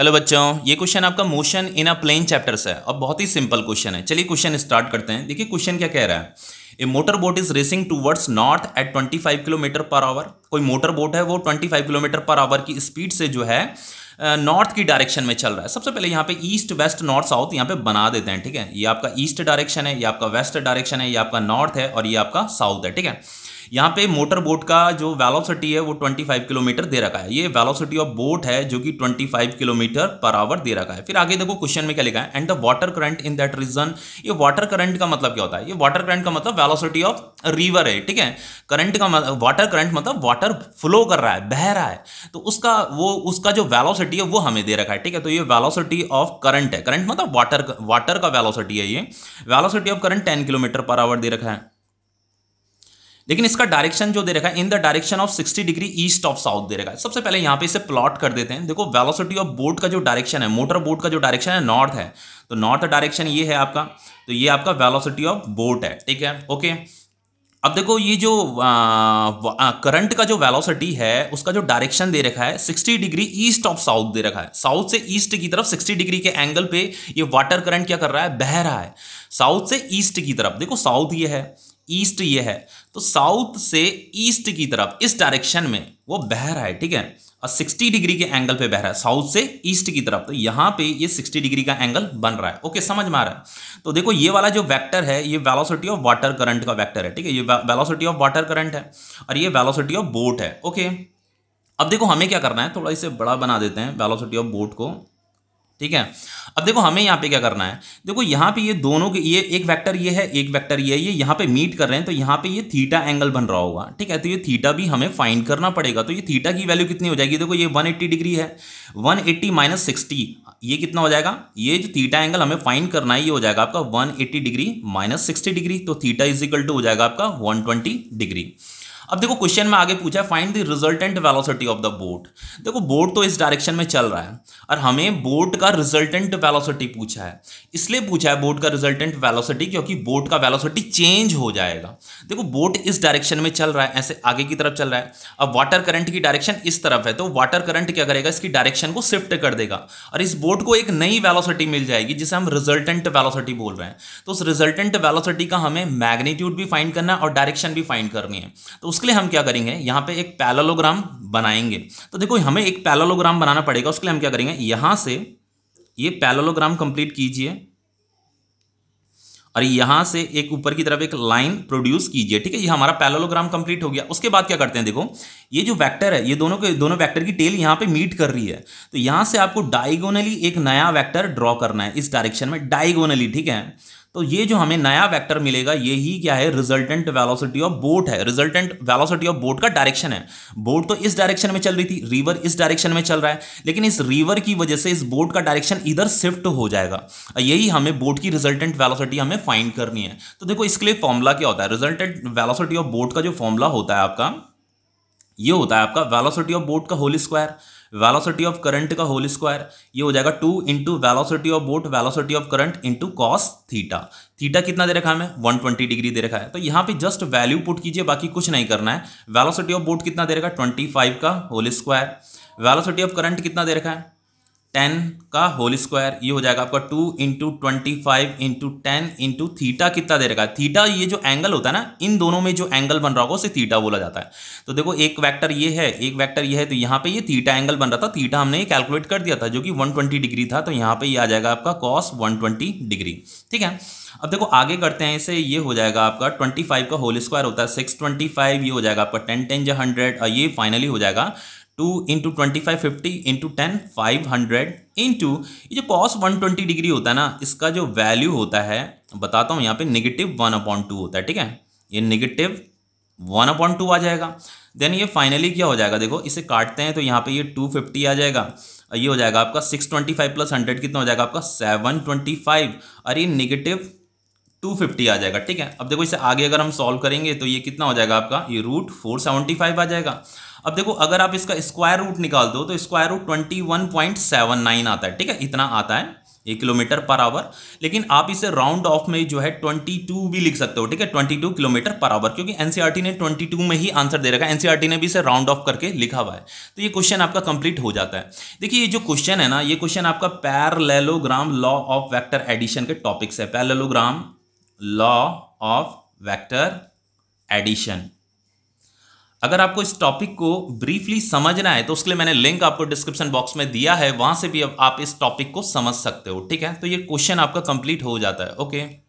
hello बच्चों ये question आपका motion in a plane chapter से है और बहुत ही सिंपल क्वेश्चन है चलिए क्वेश्चन स्टार्ट करते हैं देखिए क्वेश्चन क्या कह रहा है a motor boat is racing towards north at 25 kilometre per hour कोई मोटर बोट है वो 25 किलोमीटर पर आवर की स्पीड से जो है नॉर्थ की डायरेक्शन में चल रहा है सबसे पहले यहाँ पे ईस्ट वेस्ट नॉर्थ साउथ यहाँ पे बना देते हैं ठीक है ये आपका ईस्ट डायरेक्शन है ये आपका वेस्ट डायरेक्शन है ये आपका नॉर्थ है और ये आपका साउथ है ठीक है यहाँ पे मोटर बोट का जो वेलोसिटी है वो 25 किलोमीटर दे रखा है ये वेलोसिटी ऑफ बोट है जो कि 25 किलोमीटर पर आवर दे रखा है फिर आगे देखो क्वेश्चन में क्या लिखा है and the water current in that region ये वाटर करंट का मतलब क्या होता है ये वाटर करंट का मतलब वेलोसिटी ऑफ रिवर है ठीक है करंट का वाटर करंट मतलब वाटर फ्लो कर रहा है बह रहा है तो उसका वो उसका जो वेलोसिटी है वो हमें दे रखा है ठीक है तो ये वेलोसिटी ऑफ करंट है करंट मतलब वाटर वाटर का वेलोसिटी है ये velocity of current ten kilometre per hour दे रखा है लेकिन इसका डायरेक्शन जो दे रखा है in the direction of 60 degree east of south दे रखा है सबसे पहले यहाँ पे इसे प्लॉट कर देते हैं देखो वेलोसिटी ऑफ बोट का जो डायरेक्शन है मोटर बोट का जो डायरेक्शन है नॉर्थ है तो नॉर्थ डायरेक्शन ये है आपका तो ये आपका वेलोसिटी ऑफ बोट है ठीक है ओके अब देखो ये जो करंट का जो वेलोसिटी है उसका जो डायरेक्शन दे रखा है 60 डिग्री ईस्ट ऑफ साउथ दे रखा है साउथ से ईस्ट की तरफ 60 डिग्री के एंगल पे ये वाटर करंट क्या कर रहा है बह रहा है साउथ से ईस्ट की तरफ देखो साउथ ये है ईस्ट ये है तो साउथ से ईस्ट की तरफ इस डायरेक्शन में वो बह रहा है ठीक है और 60 डिग्री के एंगल पे बह रहा है साउथ से ईस्ट की तरफ तो यहाँ पे ये 60 डिग्री का एंगल बन रहा है ओके समझ में आ रहा है तो देखो ये वाला जो वेक्टर है ये वेलोसिटी ऑफ वाटर करंट का वेक्टर है ठीक है ये वेलोसिटी ऑफ वाटर करंट है और ये वेलोसिटी ऑफ बोट है ओके अब देखो हमें क्या करना है थोड़ा इसे बड़ा बना देते हैं वेलोसिटी ऑफ बोट को ठीक है अब देखो हमें यहाँ पे क्या करना है देखो यहाँ पे ये दोनों के ये एक वेक्टर ये है एक वेक्टर ये है ये यहाँ पे मीट कर रहे हैं तो यहाँ पे ये थीटा एंगल बन रहा होगा ठीक है तो ये थीटा भी हमें फाइंड करना पड़ेगा तो ये थीटा की वैल्यू कितनी हो जाएगी देखो ये 180 डिग्री है 180 एट्टी माइनस सिक्सटी ये कितना हो जाएगा ये जो थीटा एंगल हमें फाइंड करना है ये हो जाएगा आपका one degree minus sixty degree तो थीटा इजिकल टू हो जाएगा आपका वन डिग्री अब देखो क्वेश्चन में आगे पूछा है find the resultant velocity of the boat देखो बोट तो इस डायरेक्शन में चल रहा है और हमें बोट का रिजल्टेंट वेलोसिटी पूछा है इसलिए पूछा है बोट का रिजल्टेंट वेलोसिटी क्योंकि बोट का वेलोसिटी चेंज हो जाएगा देखो बोट इस डायरेक्शन में चल रहा है ऐसे आगे की तरफ चल रहा है अब वाटर करंट की डायरेक्शन इस तरफ है तो वाटर करंट क्या करेगा इसकी डायरेक्शन को शिफ्ट कर देगा और इस बोट को एक नई वेलोसिटी मिल जाएगी जिसे हम रिजल्टेंट वेलोसिटी बोल रहे हैं तो उस रिजल्टेंट वेलोसिटी का हमें मैग्नीट्यूड भी फाइंड करना है और डायरेक्शन भी फाइंड करनी है तो उसके लिए हम क्या करेंगे यहाँ पे एक पैलोलोग्राम बनाएंगे तो देखो हमें एक पैलोलोग्राम बनाना पड़ेगा उसके लिए हम क्या करेंगे यहाँ से ये पैलोलोग्राम कंप्लीट कीजिए और यहाँ से एक ऊपर की तरफ एक लाइन प्रोड्यूस कीजिए ठीक है ये हमारा पैलोलोग्राम कंप्लीट हो गया उसके बाद क्या करते हैं देखो ये जो वेक्टर है ये दोनों के दोनों वेक्टर की टेल यहाँ पे मीट कर रही है तो यहाँ से आपको डायगोनली एक नया वेक्टर ड्रॉ करना है इस डायरेक्शन में डायगोनली ठीक है तो ये जो हमें नया वेक्टर मिलेगा ये ही क्या है रिजल्टेंट वेलोसिटी ऑफ बोट है रिजल्टेंट वेलोसिटी ऑफ बोट का डायरेक्शन है बोट तो इस डायरेक्शन में चल रही थी रिवर इस डायरेक्शन में चल रहा है लेकिन इस रिवर की वजह से इस बोट का डायरेक्शन इधर शिफ्ट हो जाएगा यही हमें बोट की रिजल्टेंट वेलोसिटी हमें फाइंड करनी है तो देखो इसके लिए फॉर्मूला क्या होता है रिजल्टेंट वेलोसिटी ऑफ बोट का जो फॉर्मूला होता है आपका ये होता है आपका वेलोसिटी ऑफ बोट का whole square velocity of current का होल स्क्वायर ये हो जाएगा two into velocity of boat velocity of current into cos theta theta कितना दे रखा है हमें 120 डिग्री दे रखा है तो यहाँ पे जस्ट वैल्यू पुट कीजिए बाकी कुछ नहीं करना है वेलोसिटी ऑफ बोट कितना दे रखा है 25 का whole square velocity of current कितना दे रखा है टेन का होल स्क्वायर ये हो जाएगा आपका two into twenty five into ten into theta कितना दे रखा थीटा ये जो एंगल होता है ना इन दोनों में जो एंगल बन रहा होगा उसे थीटा बोला जाता है तो देखो एक वेक्टर ये है एक वेक्टर ये है तो यहाँ पे ये थीटा एंगल बन रहा था थीटा हमने ये कैलकुलेट कर दिया था जो कि वन ट्वेंटी डिग्री था तो यहाँ पे ये आ जाएगा आपका कॉस वन ट्वेंटी डिग्री ठीक है अब देखो आगे करते हैं इसे ये हो जाएगा आपका ट्वेंटी फाइव का होल स्क्वायर होता है सिक्स ट्वेंटी फाइव ये हो जाएगा आपका टेन टेन या हंड्रेड और ये फाइनली हो जाएगा two into twenty five fifty into ten five hundred into ये जो कॉस वन ट्वेंटी डिग्री होता है ना इसका जो वैल्यू होता है बताता हूँ यहाँ पे नेगेटिव वन अपॉन टू होता है ठीक है ये नेगेटिव वन अपॉन टू आ जाएगा देन ये फाइनली क्या हो जाएगा देखो इसे काटते हैं तो यहाँ पे ये टू फिफ्टी आ जाएगा ये हो जाएगा आपका six twenty five plus hundred कितना हो जाएगा आपका सेवन ट्वेंटी फाइव और ये नेगेटिव टू फिफ्टी आ जाएगा ठीक है अब देखो इसे आगे अगर हम सॉल्व करेंगे तो ये कितना हो जाएगा आपका ये रूट फोर सेवेंटी फाइव आ जाएगा अब देखो अगर आप इसका स्क्वायर रूट निकाल दो तो square root twenty one point seven nine आता है ठीक है इतना आता है एक किलोमीटर पर आवर लेकिन आप इसे राउंड ऑफ में जो है 22 भी लिख सकते हो ठीक है 22 किलोमीटर पर आवर क्योंकि एनसीईआरटी e ने 22 में ही आंसर दे रखा है एनसीईआरटी e ने भी इसे राउंड ऑफ करके लिखा हुआ है तो ये क्वेश्चन आपका कंप्लीट हो जाता है देखिए ये जो क्वेश्चन है ना ये क्वेश्चन आपका parallelogram law of vector addition के टॉपिक्स है parallelogram law of vector addition अगर आपको इस टॉपिक को ब्रीफली समझना है तो उसके लिए मैंने लिंक आपको डिस्क्रिप्शन बॉक्स में दिया है वहां से भी आप इस टॉपिक को समझ सकते हो ठीक है तो ये क्वेश्चन आपका कंप्लीट हो जाता है ओके